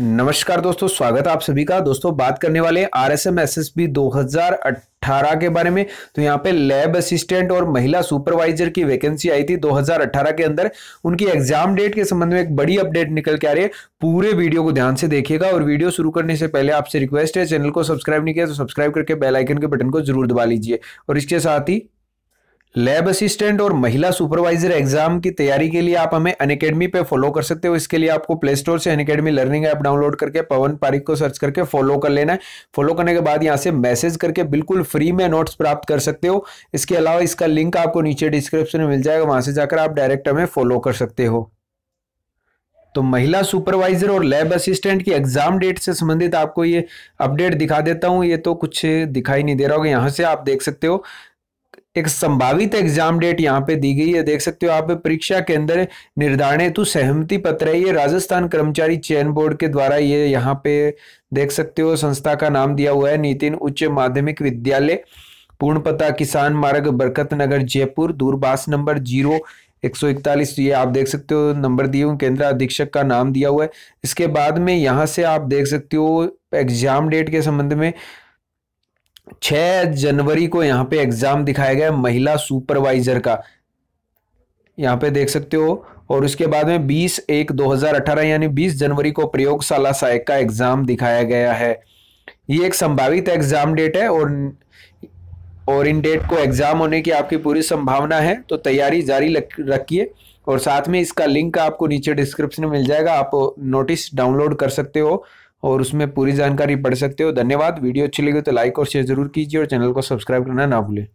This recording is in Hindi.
नमस्कार दोस्तों स्वागत है आप सभी का दोस्तों बात करने वाले R S M S S B दो हजार अट्ठारह के बारे में तो यहाँ पे लैब असिस्टेंट और महिला सुपरवाइजर की वैकेंसी आई थी 2018 के अंदर उनकी एग्जाम डेट के संबंध में एक बड़ी अपडेट निकल के आ रही है पूरे वीडियो को ध्यान से देखिएगा और वीडियो शुरू करने से पहले आपसे रिक्वेस्ट है चैनल को सब्सक्राइब नहीं किया तो सब्सक्राइब करके बेलाइकन के बटन को जरूर दबा लीजिए और इसके साथ ही लैब असिस्टेंट और महिला सुपरवाइजर एग्जाम की तैयारी के लिए आप हमें अनकेडमी पे फॉलो कर सकते हो इसके लिए आपको प्ले स्टोर से अनकेडमी लर्निंग ऐप डाउनलोड करके पवन पारिक को सर्च करके फॉलो कर लेना है फॉलो करने के बाद यहाँ से मैसेज करके बिल्कुल फ्री में नोट्स प्राप्त कर सकते हो इसके अलावा इसका लिंक आपको नीचे डिस्क्रिप्शन में मिल जाएगा वहां से जाकर आप डायरेक्ट हमें फॉलो कर सकते हो तो महिला सुपरवाइजर और लैब असिस्टेंट की एग्जाम डेट से संबंधित आपको ये अपडेट दिखा देता हूं ये तो कुछ दिखाई नहीं दे रहा होगा यहाँ से आप देख सकते हो एक संभावित एग्जाम डेट यहाँ पे दी गई है देख सकते हो आप परीक्षा के अंदर निर्धारण हेतु तो सहमति पत्र है ये राजस्थान कर्मचारी चयन बोर्ड के द्वारा ये यहाँ पे देख सकते हो संस्था का नाम दिया हुआ है नितिन उच्च माध्यमिक विद्यालय पूर्ण पता किसान मार्ग बरकत नगर जयपुर दूरबास नंबर जीरो एक सौ इकतालीस ये आप देख सकते हो नंबर दिए हुए केंद्र अधीक्षक का नाम दिया हुआ है इसके बाद में यहाँ से आप देख सकते हो एग्जाम डेट के संबंध में छह जनवरी को यहाँ पे एग्ज़ाम दिखाया गया महिला सुपरवाइज़र का यहाँ पे देख सकते हो और उसके बाद में 20 एक 2018 यानी 20 जनवरी को प्रयोगशाला सहायक का एग्ज़ाम दिखाया गया है ये एक संभावित एग्ज़ाम डेट है और और इन डेट को एग्ज़ाम होने की आपकी पूरी संभावना है तो तैयारी जारी रखिए और साथ में इसका लिंक आपको नीचे डिस्क्रिप्शन में मिल जाएगा आप नोटिस डाउनलोड कर सकते हो और उसमें पूरी जानकारी पढ़ सकते हो धन्यवाद वीडियो अच्छी लगी तो लाइक और शेयर जरूर कीजिए और चैनल को सब्सक्राइब करना ना भूलें